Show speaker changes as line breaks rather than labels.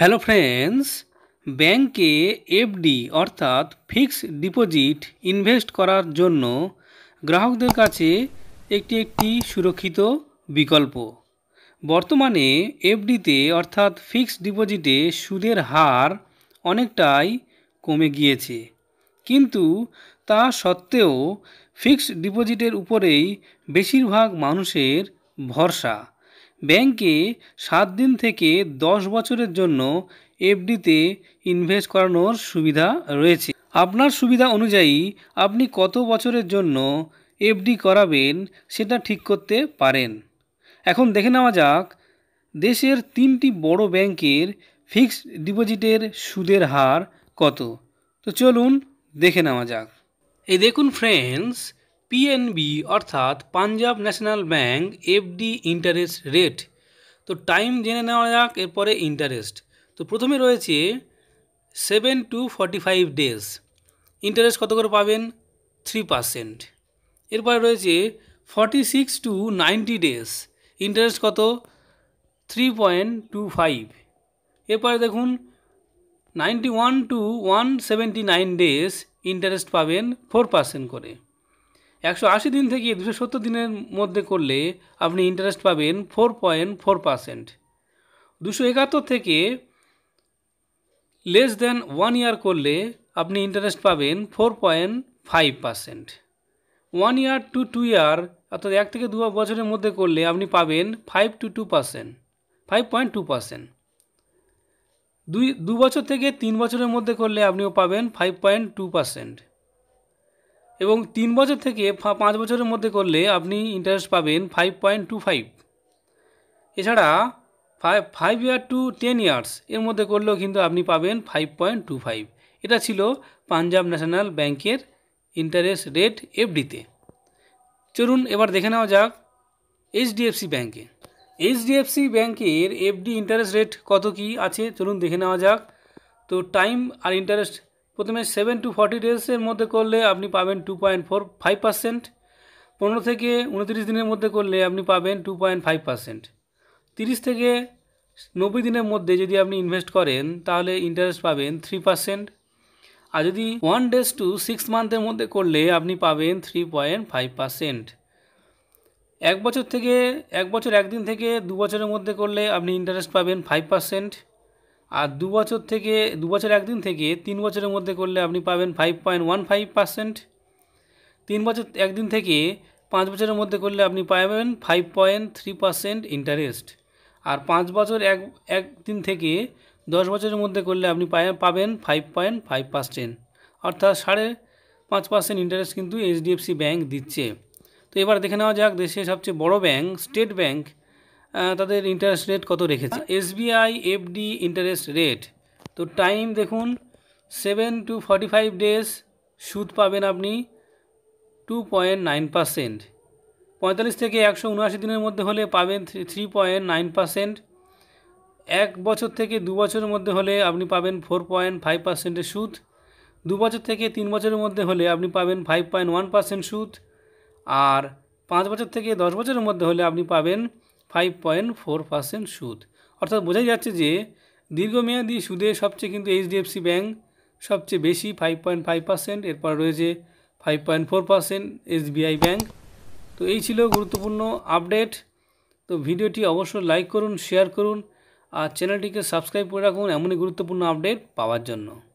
hello friends ব্যাংকে FD অর্থাৎ fixed deposit invest করার জন্য গ্রাহকদের কাছে একটি একটি সুরক্ষিত বিকল্প বর্তমানে এফডিতে অর্থাৎ ফিক্সড ডিপোজিটে সুদের হার অনেকটাই কমে গিয়েছে কিন্তু তা সত্ত্বেও ফিক্সড ডিপোজিটের উপরেই বেশিরভাগ মানুষের ভরসা ব্যাংকে সাত দিন থেকে দশ বছরের জন্য এফডিতে ইনভেস্ট করানোর সুবিধা রয়েছে আপনার সুবিধা অনুযায়ী আপনি কত বছরের জন্য এফডি করাবেন সেটা ঠিক করতে পারেন এখন দেখে নেওয়া যাক দেশের তিনটি বড় ব্যাংকের ফিক্সড ডিপোজিটের সুদের হার কত তো চলুন দেখে নেওয়া যাক এই দেখুন ফ্রেন্ডস পিএনবি অর্থাৎ Punjab national bank FD interest rate তো টাইম জেনে নেওয়া যাক এরপরে ইন্টারেস্ট তো প্রথমে রয়েছে seven to forty five days interest কত করে পাবেন থ্রি পারসেন্ট এরপরে রয়েছে forty six to ninety days interest কত থ্রি পয়েন্ট টু ফাইভ এরপরে দেখুন ninety one to one seventy nine days interest পাবেন ফোর পার্সেন্ট করে একশো আশি দিন থেকে দুশো সত্তর দিনের মধ্যে করলে আপনি ইন্টারেস্ট পাবেন ফোর পয়েন্ট ফোর পার্সেন্ট দুশো একাত্তর থেকে লেস দেন ওয়ান ইয়ার করলে আপনি ইন্টারেস্ট পাবেন four point five percent one year to two year অর্থাৎ এক থেকে দু বছরের মধ্যে করলে আপনি পাবেন five two two percent five point two percent দুই দু বছর থেকে তিন বছরের মধ্যে করলে আপনিও পাবেন ফাইভ পয়েন্ট টু পার্সেন্ট এবং তিন বছর থেকে পাঁচ বছরের মধ্যে করলে আপনি ইন্টারেস্ট পাবেন ফাইভ পয়েন্ট টু ফাইভ এছাড়া five five year to ten years এর মধ্যে করলেও কিন্তু আপনি পাবেন ফাইভ পয়েন্ট টু ফাইভ এটা ছিল পাঞ্জাব ন্যাশনাল ব্যাংকের ইন্টারেস্ট রেট এফডিতে চলুন এবার দেখে নেওয়া যাক এইচডিএফসি ব্যাংকে এইচডিএফসি ব্যাংকের এফডি ইন্টারেস্ট রেট কত কি আছে চলুন দেখে নেওয়া যাক তো টাইম আর ইন্টারেস্ট প্রথমে সেভেন টু ফর্টি ডেজের মধ্যে করলে আপনি পাবেন two point four five percent পনেরো থেকে উনত্রিশ দিনের মধ্যে করলে আপনি পাবেন টু পয়েন্ট ফাইভ পার্সেন্ট তিরিশ থেকে নব্বই দিনের মধ্যে যদি আপনি ইনভেস্ট করেন তাহলে ইন্টারেস্ট পাবেন থ্রি পার্সেন্ট আর যদি ওয়ান ডেজ টু সিক্স মান্থের মধ্যে করলে আপনি পাবেন থ্রি পয়েন্ট ফাইভ পার্সেন্ট এক বছর থেকে এক বছর একদিন থেকে দু বছরের মধ্যে করলে আপনি ইন্টারেস্ট পাবেন ফাইভ পার্সেন্ট আর দু বছর থেকে দু বছর একদিন থেকে তিন বছরের মধ্যে করলে আপনি পাবেন five point one five percent তিন বছর একদিন থেকে পাঁচ বছরের মধ্যে করলে আপনি পাবেন five point three percent interest আর পাঁচ বছর এক একদিন থেকে দশ বছরের মধ্যে করলে আপনি পাবেন ফাইভ পয়েন্ট ফাইভ পার্সেন্ট অর্থাৎ সাড়ে পাঁচ পার্সেন্ট ইন্টারেস্ট কিন্তু এইচডিএফসি ব্যাঙ্ক দিচ্ছে তো এবার দেখে নেওয়া যাক দেশের সবচেয়ে বড় ব্যাঙ্ক স্টেট ব্যাঙ্ক তাদের ইন্টারেস্ট রেট কত রেখেছে এসবিআই এফডি ইন্টারেস্ট রেট তো টাইম দেখুন seven to forty five days সুদ পাবেন আপনি টু পয়েন্ট নাইন পারসেন্ট পঁয়তাল্লিশ থেকে একশো উনআশি দিনের মধ্যে হলে পাবেন থ্রি পয়েন্ট নাইন পারসেন্ট এক বছর থেকে দু বছরের মধ্যে হলে আপনি পাবেন ফোর পয়েন্ট ফাইভ পার্সেন্টের সুদ দু বছর থেকে তিন বছরের মধ্যে হলে আপনি পাবেন ফাইভ পয়েন্ট ওয়ান পার্সেন্ট সুদ আর পাঁচ বছর থেকে দশ বছরের মধ্যে হলে আপনি পাবেন ফাইভ পয়েন্ট ফোর পার্সেন্ট সুদ অর্থাৎ বোঝাই যাচ্ছে যে দীর্ঘমেয়াদী সুদে সবচেয়ে কিন্তু এইচডিএফসি ব্যাঙ্ক সবচেয়ে বেশি ফাইভ পয়েন্ট ফাইভ পার্সেন্ট এরপর রয়েছে five point four percent SBI bank তো এই ছিল গুরুত্বপূর্ণ আপডেট তো ভিডিওটি অবশ্যই লাইক করুন শেয়ার করুন আর চ্যানেলটিকে সাবস্ক্রাইব করে রাখুন এমনই গুরুত্বপূর্ণ আপডেট পাওয়ার জন্য